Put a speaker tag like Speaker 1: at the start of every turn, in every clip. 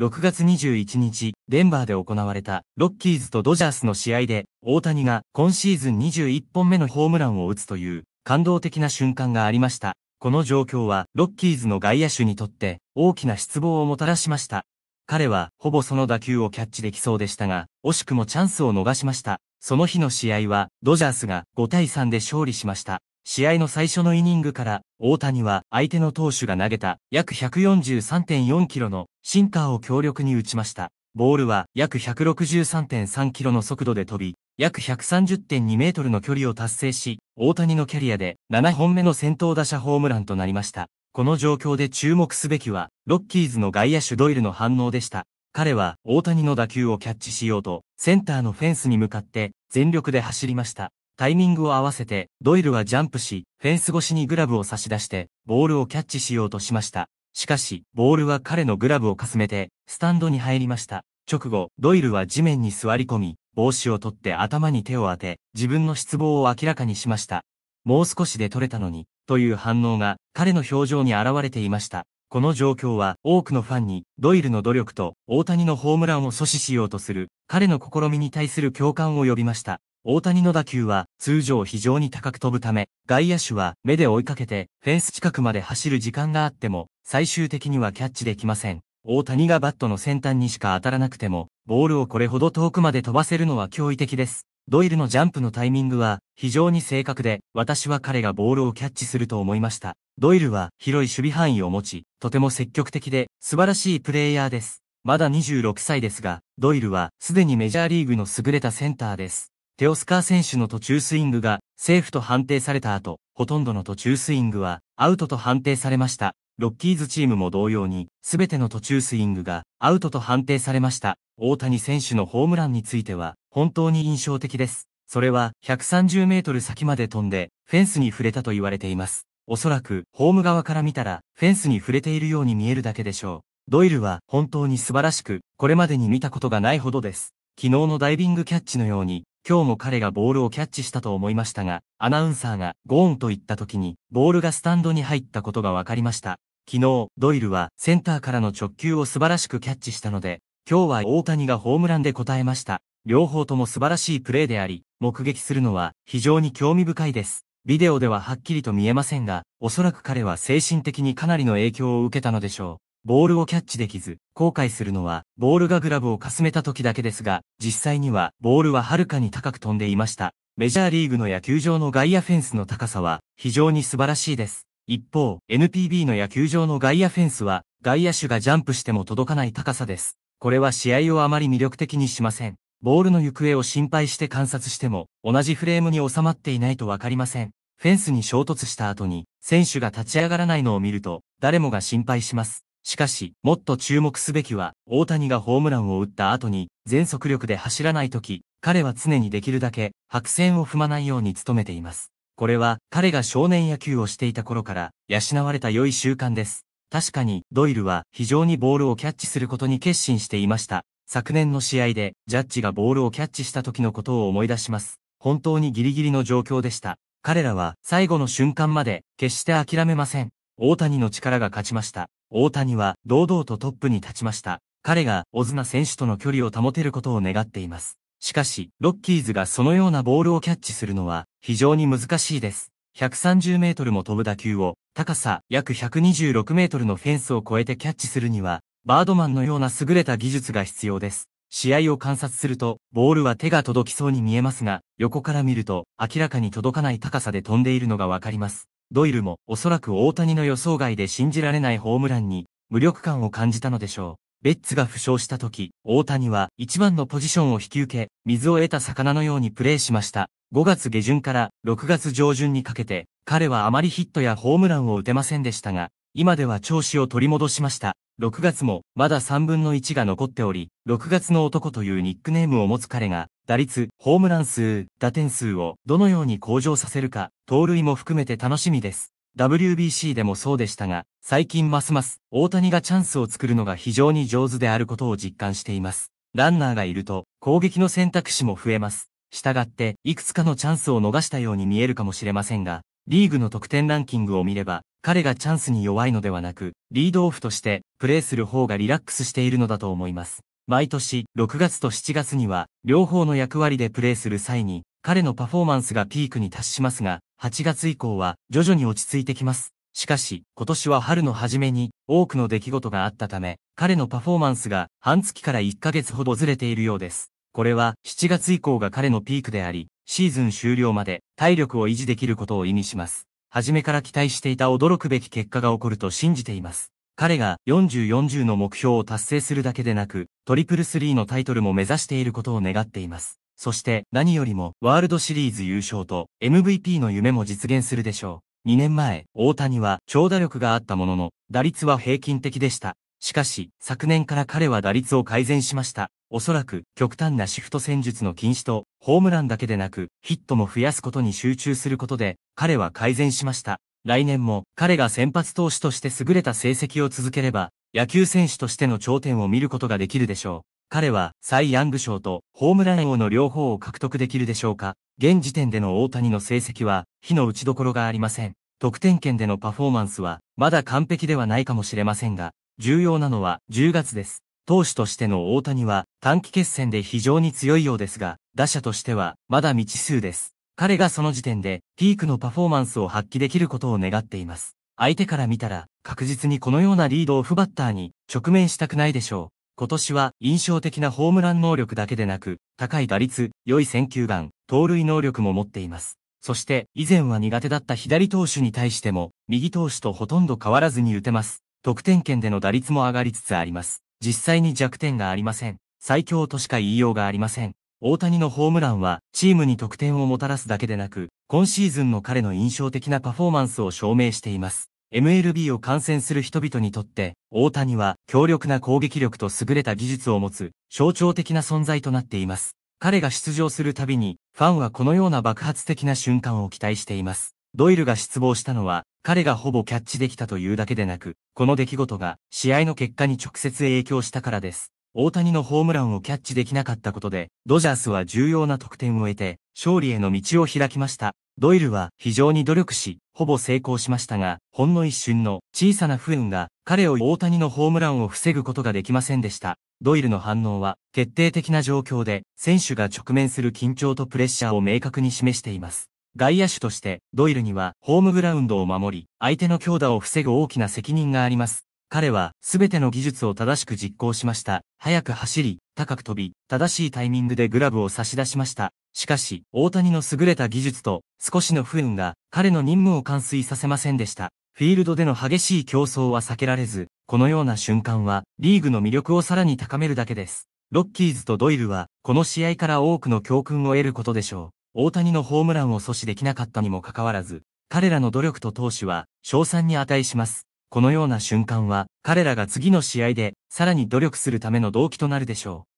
Speaker 1: 6月21日、デンバーで行われたロッキーズとドジャースの試合で、大谷が今シーズン21本目のホームランを打つという感動的な瞬間がありました。この状況はロッキーズの外野手にとって大きな失望をもたらしました。彼はほぼその打球をキャッチできそうでしたが、惜しくもチャンスを逃しました。その日の試合はドジャースが5対3で勝利しました。試合の最初のイニングから大谷は相手の投手が投げた約143.4キロのシンカーを強力に打ちました。ボールは約163.3キロの速度で飛び、約130.2メートルの距離を達成し、大谷のキャリアで7本目の先頭打者ホームランとなりました。この状況で注目すべきは、ロッキーズの外野手ドイルの反応でした。彼は大谷の打球をキャッチしようと、センターのフェンスに向かって全力で走りました。タイミングを合わせて、ドイルはジャンプし、フェンス越しにグラブを差し出して、ボールをキャッチしようとしました。しかし、ボールは彼のグラブをかすめて、スタンドに入りました。直後、ドイルは地面に座り込み、帽子を取って頭に手を当て、自分の失望を明らかにしました。もう少しで取れたのに、という反応が彼の表情に現れていました。この状況は多くのファンにドイルの努力と大谷のホームランを阻止しようとする彼の試みに対する共感を呼びました。大谷の打球は通常非常に高く飛ぶため、外野手は目で追いかけてフェンス近くまで走る時間があっても、最終的にはキャッチできません。大谷がバットの先端にしか当たらなくても、ボールをこれほど遠くまで飛ばせるのは驚異的です。ドイルのジャンプのタイミングは非常に正確で、私は彼がボールをキャッチすると思いました。ドイルは広い守備範囲を持ち、とても積極的で素晴らしいプレイヤーです。まだ26歳ですが、ドイルはすでにメジャーリーグの優れたセンターです。テオスカー選手の途中スイングがセーフと判定された後、ほとんどの途中スイングはアウトと判定されました。ロッキーズチームも同様に、すべての途中スイングがアウトと判定されました。大谷選手のホームランについては、本当に印象的です。それは130メートル先まで飛んで、フェンスに触れたと言われています。おそらく、ホーム側から見たら、フェンスに触れているように見えるだけでしょう。ドイルは本当に素晴らしく、これまでに見たことがないほどです。昨日のダイビングキャッチのように、今日も彼がボールをキャッチしたと思いましたが、アナウンサーがゴーンと言った時に、ボールがスタンドに入ったことが分かりました。昨日、ドイルはセンターからの直球を素晴らしくキャッチしたので、今日は大谷がホームランで答えました。両方とも素晴らしいプレーであり、目撃するのは非常に興味深いです。ビデオでははっきりと見えませんが、おそらく彼は精神的にかなりの影響を受けたのでしょう。ボールをキャッチできず、後悔するのは、ボールがグラブをかすめた時だけですが、実際には、ボールははるかに高く飛んでいました。メジャーリーグの野球場の外野フェンスの高さは、非常に素晴らしいです。一方、NPB の野球場の外野フェンスは、外野手がジャンプしても届かない高さです。これは試合をあまり魅力的にしません。ボールの行方を心配して観察しても、同じフレームに収まっていないとわかりません。フェンスに衝突した後に、選手が立ち上がらないのを見ると、誰もが心配します。しかし、もっと注目すべきは、大谷がホームランを打った後に、全速力で走らないとき、彼は常にできるだけ、白線を踏まないように努めています。これは、彼が少年野球をしていた頃から、養われた良い習慣です。確かに、ドイルは、非常にボールをキャッチすることに決心していました。昨年の試合で、ジャッジがボールをキャッチした時のことを思い出します。本当にギリギリの状況でした。彼らは最後の瞬間まで決して諦めません。大谷の力が勝ちました。大谷は堂々とトップに立ちました。彼がオズナ選手との距離を保てることを願っています。しかし、ロッキーズがそのようなボールをキャッチするのは非常に難しいです。130メートルも飛ぶ打球を高さ約126メートルのフェンスを越えてキャッチするには、バードマンのような優れた技術が必要です。試合を観察すると、ボールは手が届きそうに見えますが、横から見ると明らかに届かない高さで飛んでいるのがわかります。ドイルもおそらく大谷の予想外で信じられないホームランに無力感を感じたのでしょう。ベッツが負傷した時、大谷は一番のポジションを引き受け、水を得た魚のようにプレーしました。5月下旬から6月上旬にかけて、彼はあまりヒットやホームランを打てませんでしたが、今では調子を取り戻しました。6月もまだ3分の1が残っており、6月の男というニックネームを持つ彼が、打率、ホームラン数、打点数をどのように向上させるか、盗塁も含めて楽しみです。WBC でもそうでしたが、最近ますます大谷がチャンスを作るのが非常に上手であることを実感しています。ランナーがいると攻撃の選択肢も増えます。したがって、いくつかのチャンスを逃したように見えるかもしれませんが、リーグの得点ランキングを見れば、彼がチャンスに弱いのではなく、リードオフとしてプレーする方がリラックスしているのだと思います。毎年6月と7月には両方の役割でプレーする際に彼のパフォーマンスがピークに達しますが、8月以降は徐々に落ち着いてきます。しかし、今年は春の初めに多くの出来事があったため、彼のパフォーマンスが半月から1ヶ月ほどずれているようです。これは7月以降が彼のピークであり、シーズン終了まで体力を維持できることを意味します。初めから期待していた驚くべき結果が起こると信じています。彼が4040の目標を達成するだけでなく、トリプルスリーのタイトルも目指していることを願っています。そして何よりもワールドシリーズ優勝と MVP の夢も実現するでしょう。2年前、大谷は長打力があったものの、打率は平均的でした。しかし、昨年から彼は打率を改善しました。おそらく、極端なシフト戦術の禁止と、ホームランだけでなく、ヒットも増やすことに集中することで、彼は改善しました。来年も彼が先発投手として優れた成績を続ければ、野球選手としての頂点を見ることができるでしょう。彼はサイ・ヤング賞とホームラン王の両方を獲得できるでしょうか現時点での大谷の成績は、火の打ちどころがありません。得点圏でのパフォーマンスは、まだ完璧ではないかもしれませんが、重要なのは10月です。投手としての大谷は短期決戦で非常に強いようですが、打者としてはまだ未知数です。彼がその時点でピークのパフォーマンスを発揮できることを願っています。相手から見たら確実にこのようなリードオフバッターに直面したくないでしょう。今年は印象的なホームラン能力だけでなく、高い打率、良い選球眼、盗塁能力も持っています。そして、以前は苦手だった左投手に対しても、右投手とほとんど変わらずに打てます。得点圏での打率も上がりつつあります。実際に弱点がありません。最強としか言いようがありません。大谷のホームランはチームに得点をもたらすだけでなく、今シーズンの彼の印象的なパフォーマンスを証明しています。MLB を観戦する人々にとって、大谷は強力な攻撃力と優れた技術を持つ象徴的な存在となっています。彼が出場するたびに、ファンはこのような爆発的な瞬間を期待しています。ドイルが失望したのは、彼がほぼキャッチできたというだけでなく、この出来事が試合の結果に直接影響したからです。大谷のホームランをキャッチできなかったことで、ドジャースは重要な得点を得て、勝利への道を開きました。ドイルは非常に努力し、ほぼ成功しましたが、ほんの一瞬の小さな不運が、彼を大谷のホームランを防ぐことができませんでした。ドイルの反応は、決定的な状況で、選手が直面する緊張とプレッシャーを明確に示しています。外野手として、ドイルには、ホームグラウンドを守り、相手の強打を防ぐ大きな責任があります。彼は、全ての技術を正しく実行しました。早く走り、高く飛び、正しいタイミングでグラブを差し出しました。しかし、大谷の優れた技術と、少しの不運が、彼の任務を完遂させませんでした。フィールドでの激しい競争は避けられず、このような瞬間は、リーグの魅力をさらに高めるだけです。ロッキーズとドイルは、この試合から多くの教訓を得ることでしょう。大谷のホームランを阻止できなかったにもかかわらず、彼らの努力と投手は、賞賛に値します。このような瞬間は、彼らが次の試合で、さらに努力するための動機となるでしょ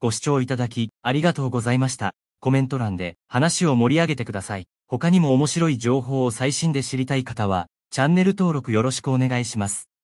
Speaker 1: う。ご視聴いただき、ありがとうございました。コメント欄で話を盛り上げてください。他にも面白い情報を最新で知りたい方は、チャンネル登録よろしくお願いします。